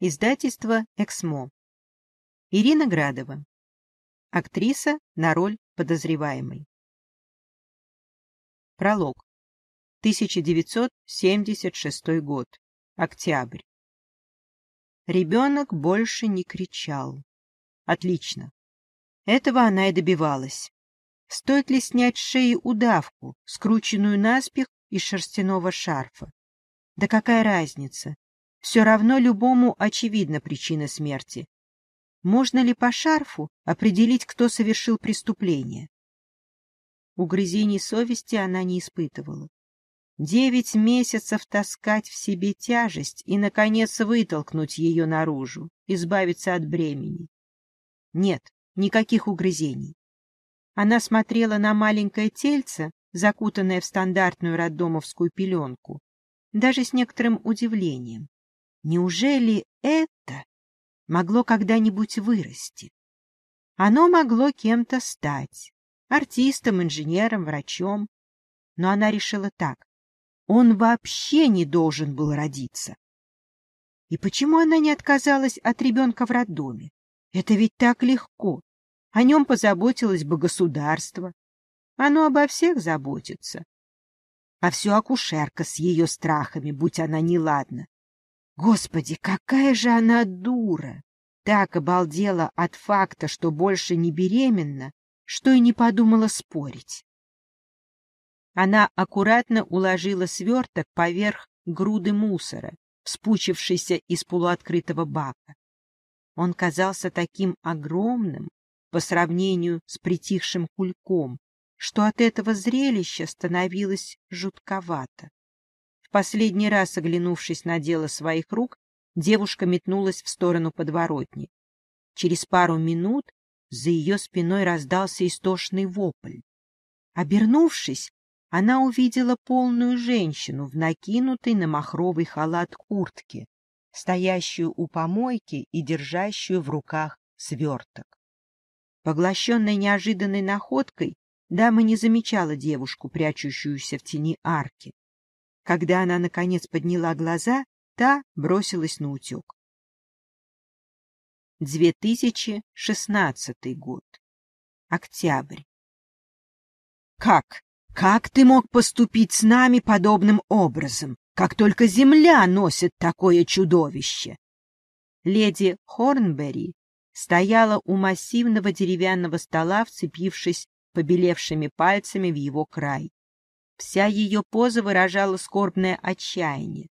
Издательство «Эксмо». Ирина Градова. Актриса на роль подозреваемой. Пролог. 1976 год. Октябрь. Ребенок больше не кричал. Отлично. Этого она и добивалась. Стоит ли снять с шеи удавку, скрученную наспех из шерстяного шарфа? Да какая разница? Все равно любому очевидна причина смерти. Можно ли по шарфу определить, кто совершил преступление? Угрызений совести она не испытывала. Девять месяцев таскать в себе тяжесть и, наконец, вытолкнуть ее наружу, избавиться от бремени. Нет, никаких угрызений. Она смотрела на маленькое тельце, закутанное в стандартную роддомовскую пеленку, даже с некоторым удивлением. Неужели это могло когда-нибудь вырасти? Оно могло кем-то стать — артистом, инженером, врачом. Но она решила так. Он вообще не должен был родиться. И почему она не отказалась от ребенка в роддоме? Это ведь так легко. О нем позаботилось бы государство. Оно обо всех заботится. А все акушерка с ее страхами, будь она неладна. Господи, какая же она дура! Так обалдела от факта, что больше не беременна, что и не подумала спорить. Она аккуратно уложила сверток поверх груды мусора, вспучившейся из полуоткрытого бака. Он казался таким огромным по сравнению с притихшим кульком, что от этого зрелища становилось жутковато. В последний раз, оглянувшись на дело своих рук, девушка метнулась в сторону подворотни. Через пару минут за ее спиной раздался истошный вопль. Обернувшись, она увидела полную женщину в накинутой на махровый халат куртке, стоящую у помойки и держащую в руках сверток. Поглощенная неожиданной находкой, дама не замечала девушку, прячущуюся в тени арки. Когда она, наконец, подняла глаза, та бросилась на утек. 2016 год. Октябрь. «Как? Как ты мог поступить с нами подобным образом? Как только земля носит такое чудовище!» Леди Хорнбери стояла у массивного деревянного стола, вцепившись побелевшими пальцами в его край. Вся ее поза выражала скорбное отчаяние.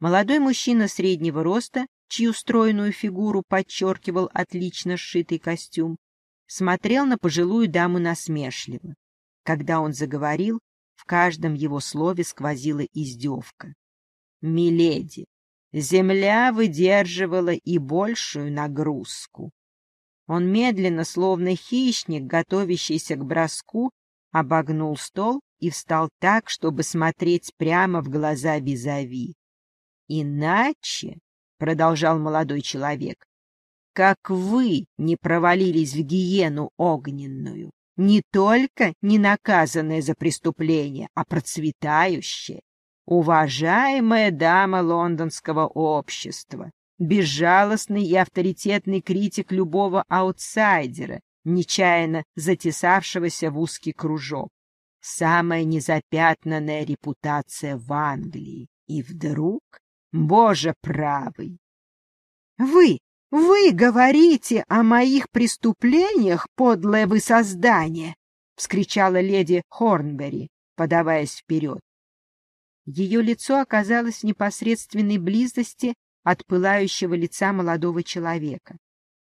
Молодой мужчина среднего роста, чью стройную фигуру подчеркивал отлично сшитый костюм, смотрел на пожилую даму насмешливо. Когда он заговорил, в каждом его слове сквозила издевка. «Миледи, земля выдерживала и большую нагрузку». Он медленно, словно хищник, готовящийся к броску, обогнул стол и встал так, чтобы смотреть прямо в глаза визави. «Иначе», — продолжал молодой человек, — «как вы не провалились в гиену огненную, не только не наказанное за преступление, а процветающее, уважаемая дама лондонского общества, безжалостный и авторитетный критик любого аутсайдера, нечаянно затесавшегося в узкий кружок. Самая незапятнанная репутация в Англии. И вдруг, боже правый! Вы, вы говорите о моих преступлениях, подлое вы создание! — вскричала леди Хорнбери, подаваясь вперед. Ее лицо оказалось в непосредственной близости от пылающего лица молодого человека.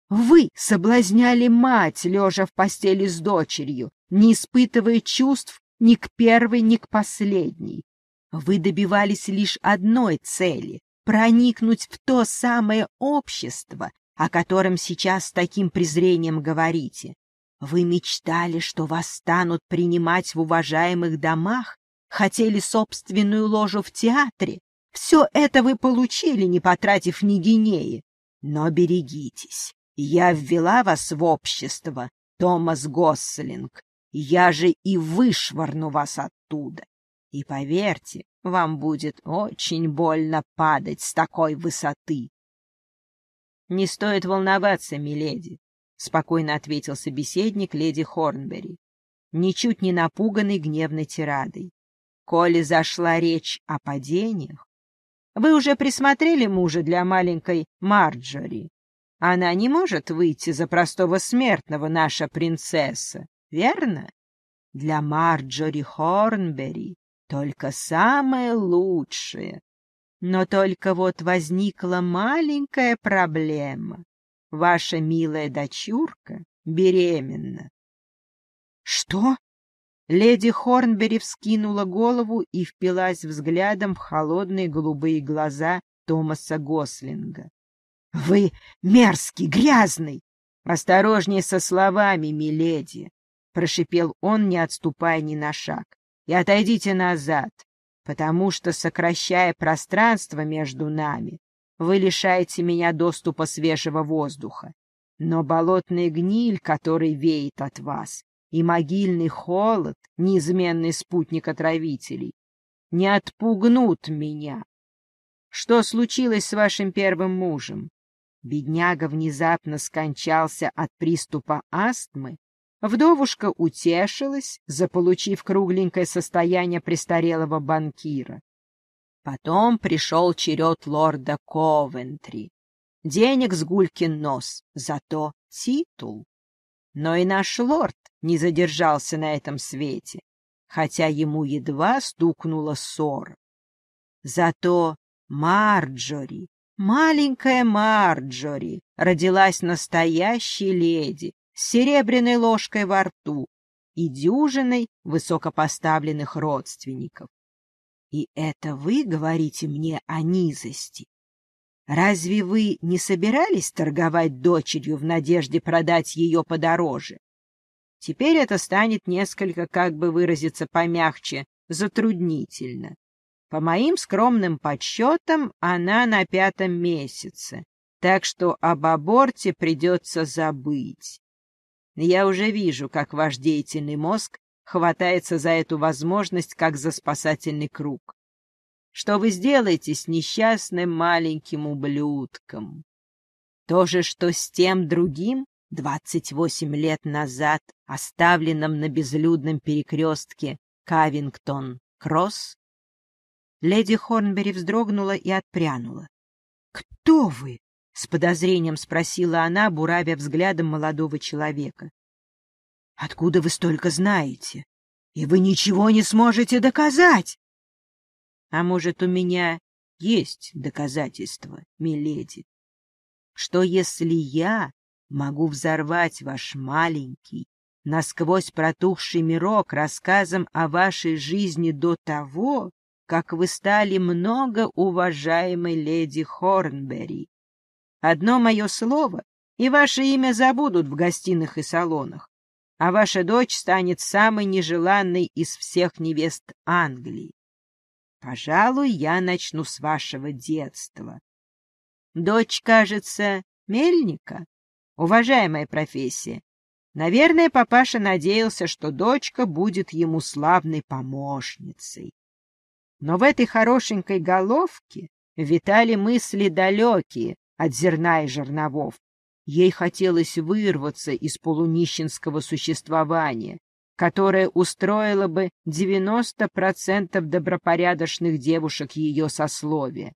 Вы соблазняли мать, лежа в постели с дочерью, не испытывая чувств ни к первой, ни к последней. Вы добивались лишь одной цели — проникнуть в то самое общество, о котором сейчас с таким презрением говорите. Вы мечтали, что вас станут принимать в уважаемых домах, хотели собственную ложу в театре. Все это вы получили, не потратив ни гинеи. Но берегитесь, я ввела вас в общество, Томас Госслинг. Я же и вышвырну вас оттуда. И поверьте, вам будет очень больно падать с такой высоты. — Не стоит волноваться, миледи, — спокойно ответил собеседник леди Хорнбери, ничуть не напуганный гневной тирадой. Коли зашла речь о падениях, вы уже присмотрели мужа для маленькой Марджори. Она не может выйти за простого смертного, наша принцесса, верно? Для Марджори Хорнбери только самое лучшее. Но только вот возникла маленькая проблема. Ваша милая дочурка беременна. — Что? Леди Хорнбери вскинула голову и впилась взглядом в холодные голубые глаза Томаса Гослинга. Вы мерзкий, грязный! Осторожнее со словами, миледи! Прошипел он, не отступая ни на шаг. И отойдите назад, потому что, сокращая пространство между нами, вы лишаете меня доступа свежего воздуха. Но болотная гниль, который веет от вас, и могильный холод, неизменный спутник отравителей, не отпугнут меня. Что случилось с вашим первым мужем? Бедняга внезапно скончался от приступа астмы, вдовушка утешилась, заполучив кругленькое состояние престарелого банкира. Потом пришел черед лорда Ковентри. Денег с гулькин нос, зато титул. Но и наш лорд не задержался на этом свете, хотя ему едва стукнуло ссор. Зато Марджори Маленькая Марджори родилась настоящей леди с серебряной ложкой во рту и дюжиной высокопоставленных родственников. И это вы говорите мне о низости? Разве вы не собирались торговать дочерью в надежде продать ее подороже? Теперь это станет несколько, как бы выразиться помягче, затруднительно. По моим скромным подсчетам, она на пятом месяце, так что об аборте придется забыть. Я уже вижу, как ваш деятельный мозг хватается за эту возможность, как за спасательный круг. Что вы сделаете с несчастным маленьким ублюдком? То же, что с тем другим, 28 лет назад, оставленным на безлюдном перекрестке Кавингтон-Кросс Леди Хорнбери вздрогнула и отпрянула. «Кто вы?» — с подозрением спросила она, буравя взглядом молодого человека. «Откуда вы столько знаете? И вы ничего не сможете доказать!» «А может, у меня есть доказательства, миледи? Что если я могу взорвать ваш маленький, насквозь протухший мирок рассказом о вашей жизни до того, как вы стали много уважаемой леди Хорнбери. Одно мое слово, и ваше имя забудут в гостиных и салонах, а ваша дочь станет самой нежеланной из всех невест Англии. Пожалуй, я начну с вашего детства. Дочь, кажется, мельника. Уважаемая профессия. Наверное, папаша надеялся, что дочка будет ему славной помощницей. Но в этой хорошенькой головке витали мысли далекие от зерна и жерновов. Ей хотелось вырваться из полунищенского существования, которое устроило бы 90% добропорядочных девушек ее сословия.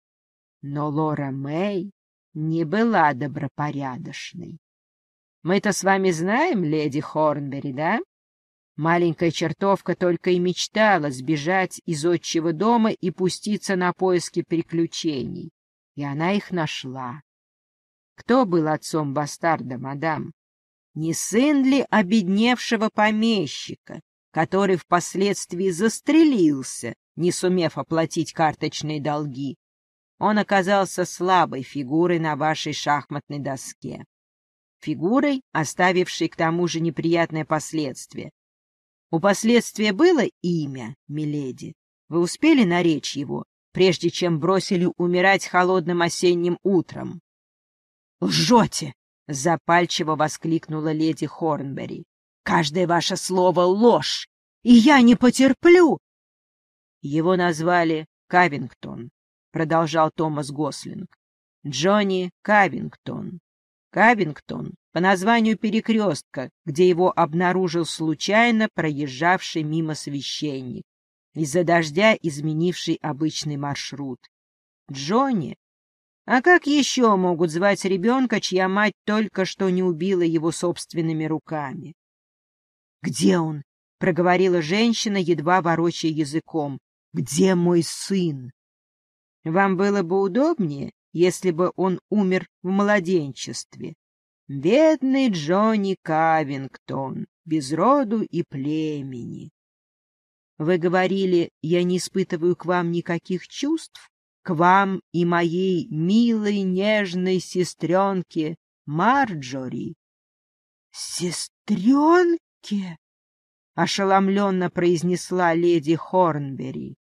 Но Лора Мэй не была добропорядочной. Мы-то с вами знаем, леди Хорнбери, да? Маленькая чертовка только и мечтала сбежать из отчего дома и пуститься на поиски приключений. И она их нашла. Кто был отцом бастарда, мадам? Не сын ли обедневшего помещика, который впоследствии застрелился, не сумев оплатить карточные долги? Он оказался слабой фигурой на вашей шахматной доске. Фигурой, оставившей к тому же неприятное последствие у последствия было имя, миледи? Вы успели наречь его, прежде чем бросили умирать холодным осенним утром? — Лжете! — запальчиво воскликнула леди Хорнбери. — Каждое ваше слово — ложь, и я не потерплю! Его назвали Кавингтон, — продолжал Томас Гослинг. Джонни Кавингтон. Кавингтон по названию перекрестка, где его обнаружил случайно проезжавший мимо священник, из-за дождя изменивший обычный маршрут. Джонни? А как еще могут звать ребенка, чья мать только что не убила его собственными руками? — Где он? — проговорила женщина, едва ворочая языком. — Где мой сын? — Вам было бы удобнее, если бы он умер в младенчестве, Бедный Джонни Кавингтон, без роду и племени. Вы говорили, я не испытываю к вам никаких чувств, к вам и моей милой нежной сестренке Марджори. Сестренке? Ошеломленно произнесла леди Хорнбери.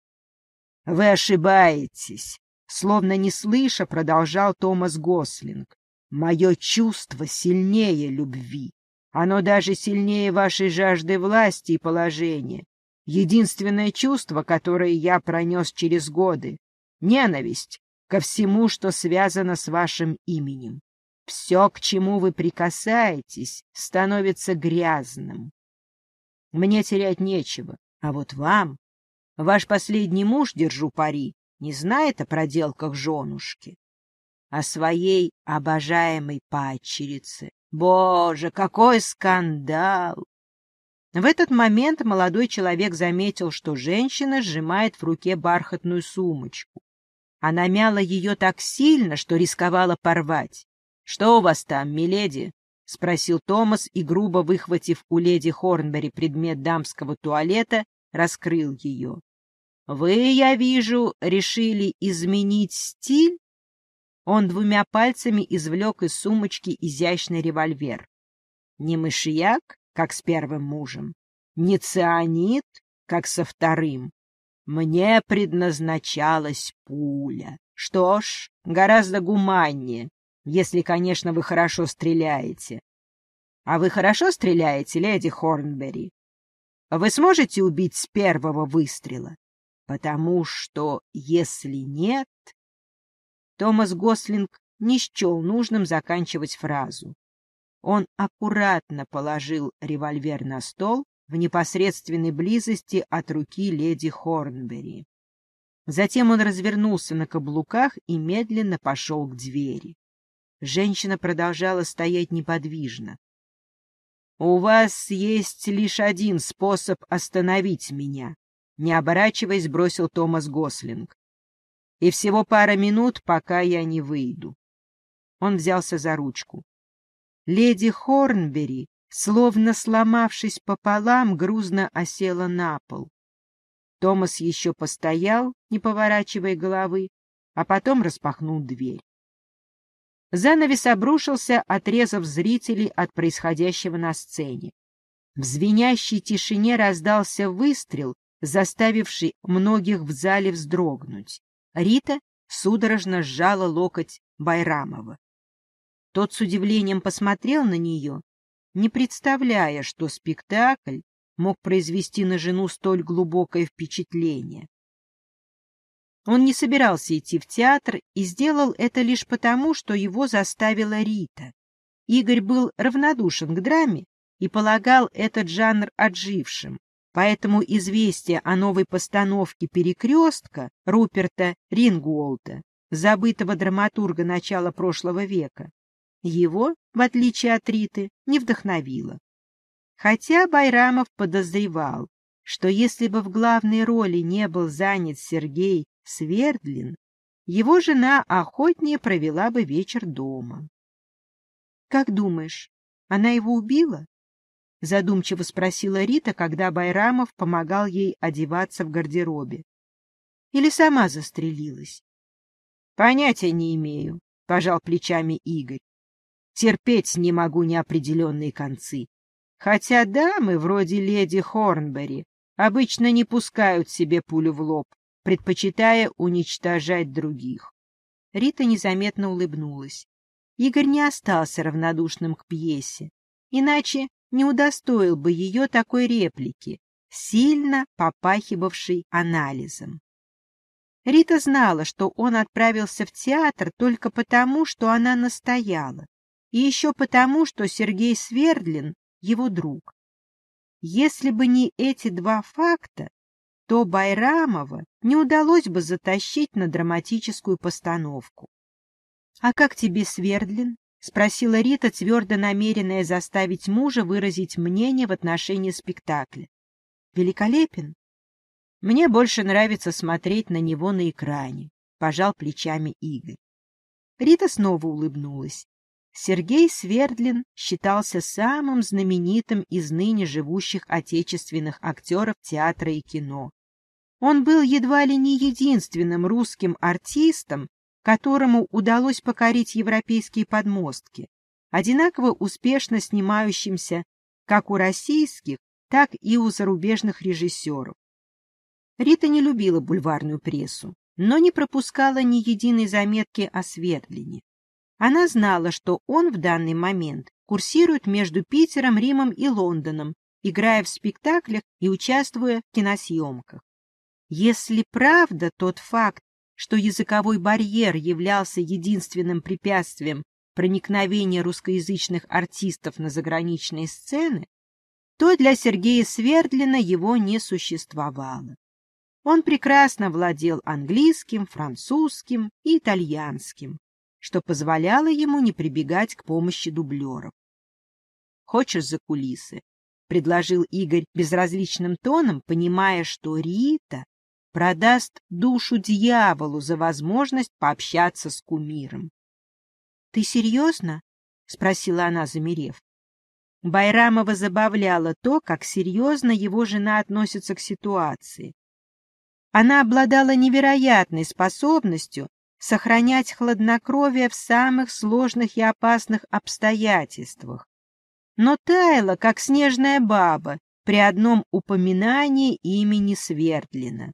Вы ошибаетесь, словно не слыша, продолжал Томас Гослинг. Мое чувство сильнее любви. Оно даже сильнее вашей жажды власти и положения. Единственное чувство, которое я пронес через годы — ненависть ко всему, что связано с вашим именем. Все, к чему вы прикасаетесь, становится грязным. Мне терять нечего, а вот вам... Ваш последний муж, держу пари, не знает о проделках женушки о своей обожаемой падчерице. Боже, какой скандал! В этот момент молодой человек заметил, что женщина сжимает в руке бархатную сумочку. Она мяла ее так сильно, что рисковала порвать. — Что у вас там, миледи? — спросил Томас и, грубо выхватив у леди Хорнбери предмет дамского туалета, раскрыл ее. — Вы, я вижу, решили изменить стиль? Он двумя пальцами извлек из сумочки изящный револьвер. Не мышьяк, как с первым мужем, не цианид, как со вторым. Мне предназначалась пуля. Что ж, гораздо гуманнее, если, конечно, вы хорошо стреляете. А вы хорошо стреляете, леди Хорнбери? Вы сможете убить с первого выстрела? Потому что, если нет, Томас Гослинг не счел нужным заканчивать фразу. Он аккуратно положил револьвер на стол в непосредственной близости от руки леди Хорнбери. Затем он развернулся на каблуках и медленно пошел к двери. Женщина продолжала стоять неподвижно. — У вас есть лишь один способ остановить меня, — не оборачиваясь, бросил Томас Гослинг и всего пара минут, пока я не выйду. Он взялся за ручку. Леди Хорнбери, словно сломавшись пополам, грузно осела на пол. Томас еще постоял, не поворачивая головы, а потом распахнул дверь. Занавес обрушился, отрезав зрителей от происходящего на сцене. В звенящей тишине раздался выстрел, заставивший многих в зале вздрогнуть. Рита судорожно сжала локоть Байрамова. Тот с удивлением посмотрел на нее, не представляя, что спектакль мог произвести на жену столь глубокое впечатление. Он не собирался идти в театр и сделал это лишь потому, что его заставила Рита. Игорь был равнодушен к драме и полагал этот жанр отжившим. Поэтому известие о новой постановке «Перекрестка» Руперта Рингуолта, забытого драматурга начала прошлого века, его, в отличие от Риты, не вдохновило. Хотя Байрамов подозревал, что если бы в главной роли не был занят Сергей Свердлин, его жена охотнее провела бы вечер дома. «Как думаешь, она его убила?» задумчиво спросила Рита, когда Байрамов помогал ей одеваться в гардеробе. Или сама застрелилась? Понятия не имею, пожал плечами Игорь. Терпеть не могу неопределенные концы. Хотя дамы, вроде леди Хорнбери, обычно не пускают себе пулю в лоб, предпочитая уничтожать других. Рита незаметно улыбнулась. Игорь не остался равнодушным к пьесе. Иначе не удостоил бы ее такой реплики, сильно попахивавшей анализом. Рита знала, что он отправился в театр только потому, что она настояла, и еще потому, что Сергей Свердлин — его друг. Если бы не эти два факта, то Байрамова не удалось бы затащить на драматическую постановку. — А как тебе, Свердлин? — спросила Рита, твердо намеренная заставить мужа выразить мнение в отношении спектакля. «Великолепен!» «Мне больше нравится смотреть на него на экране», — пожал плечами Игорь. Рита снова улыбнулась. Сергей Свердлин считался самым знаменитым из ныне живущих отечественных актеров театра и кино. Он был едва ли не единственным русским артистом, которому удалось покорить европейские подмостки, одинаково успешно снимающимся как у российских, так и у зарубежных режиссеров. Рита не любила бульварную прессу, но не пропускала ни единой заметки о Светлине. Она знала, что он в данный момент курсирует между Питером, Римом и Лондоном, играя в спектаклях и участвуя в киносъемках. Если правда тот факт, что языковой барьер являлся единственным препятствием проникновения русскоязычных артистов на заграничные сцены, то для Сергея Свердлина его не существовало. Он прекрасно владел английским, французским и итальянским, что позволяло ему не прибегать к помощи дублеров. «Хочешь за кулисы?» — предложил Игорь безразличным тоном, понимая, что Рита продаст душу дьяволу за возможность пообщаться с кумиром. — Ты серьезно? — спросила она, замерев. Байрамова забавляла то, как серьезно его жена относится к ситуации. Она обладала невероятной способностью сохранять хладнокровие в самых сложных и опасных обстоятельствах, но таяла, как снежная баба, при одном упоминании имени Свердлина.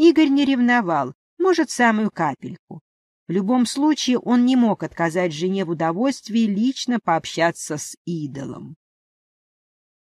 Игорь не ревновал, может, самую капельку. В любом случае он не мог отказать жене в удовольствии лично пообщаться с идолом.